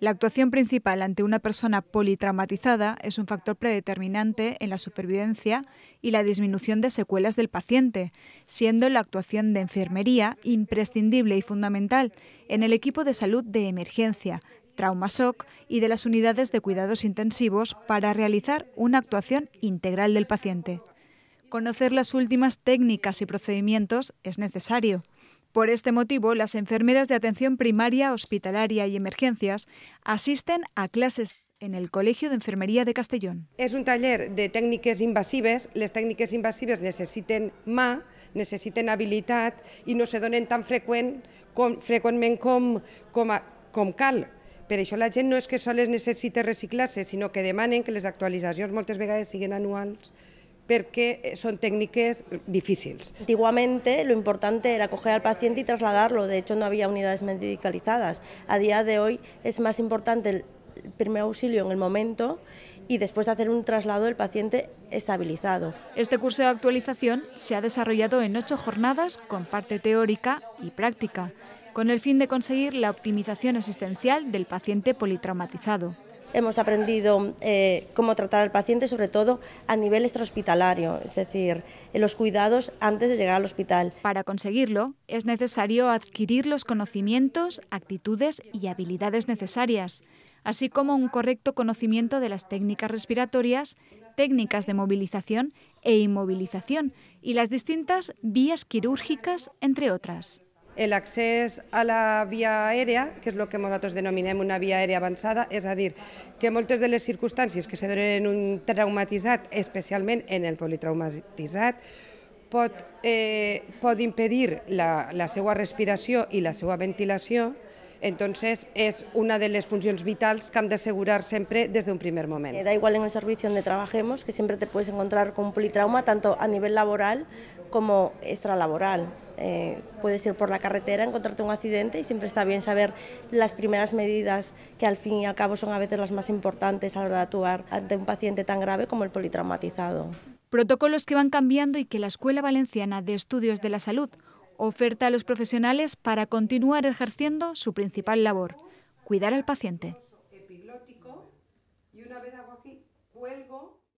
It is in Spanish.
La actuación principal ante una persona politraumatizada es un factor predeterminante en la supervivencia y la disminución de secuelas del paciente, siendo la actuación de enfermería imprescindible y fundamental en el equipo de salud de emergencia, trauma shock y de las unidades de cuidados intensivos para realizar una actuación integral del paciente. Conocer las últimas técnicas y procedimientos es necesario por este motivo, las enfermeras de atención primaria, hospitalaria y emergencias asisten a clases en el Colegio de Enfermería de Castellón. Es un taller de técnicas invasivas. Las técnicas invasivas necesiten más, necesiten habilidad y no se donen tan frecuentemente como cal. Pero eso la gente no es que solo necesite reciclarse, sino que demanden que les actualizaciones moltes vegades siguen anuales porque eh, son técnicas difíciles. Antiguamente lo importante era coger al paciente y trasladarlo, de hecho no había unidades medicalizadas. A día de hoy es más importante el primer auxilio en el momento y después hacer un traslado del paciente estabilizado. Este curso de actualización se ha desarrollado en ocho jornadas con parte teórica y práctica, con el fin de conseguir la optimización asistencial del paciente politraumatizado hemos aprendido eh, cómo tratar al paciente, sobre todo a nivel extrahospitalario, es decir, en los cuidados antes de llegar al hospital. Para conseguirlo, es necesario adquirir los conocimientos, actitudes y habilidades necesarias, así como un correcto conocimiento de las técnicas respiratorias, técnicas de movilización e inmovilización y las distintas vías quirúrgicas, entre otras. el accés a la via aèrea, que és el que nosaltres denominem una via aèrea avançada, és a dir, que moltes de les circumstàncies que se donen en un traumatitzat, especialment en el politraumatitzat, pot, eh, pot impedir la, la seva respiració i la seva ventilació, Entonces, es una de las funciones vitales que han de asegurar siempre desde un primer momento. Eh, da igual en el servicio donde trabajemos, que siempre te puedes encontrar con un politrauma, tanto a nivel laboral como extralaboral. Eh, puedes ir por la carretera, encontrarte un accidente y siempre está bien saber las primeras medidas que al fin y al cabo son a veces las más importantes a la hora de actuar ante un paciente tan grave como el politraumatizado. Protocolos que van cambiando y que la Escuela Valenciana de Estudios de la Salud oferta a los profesionales para continuar ejerciendo su principal labor, cuidar al paciente.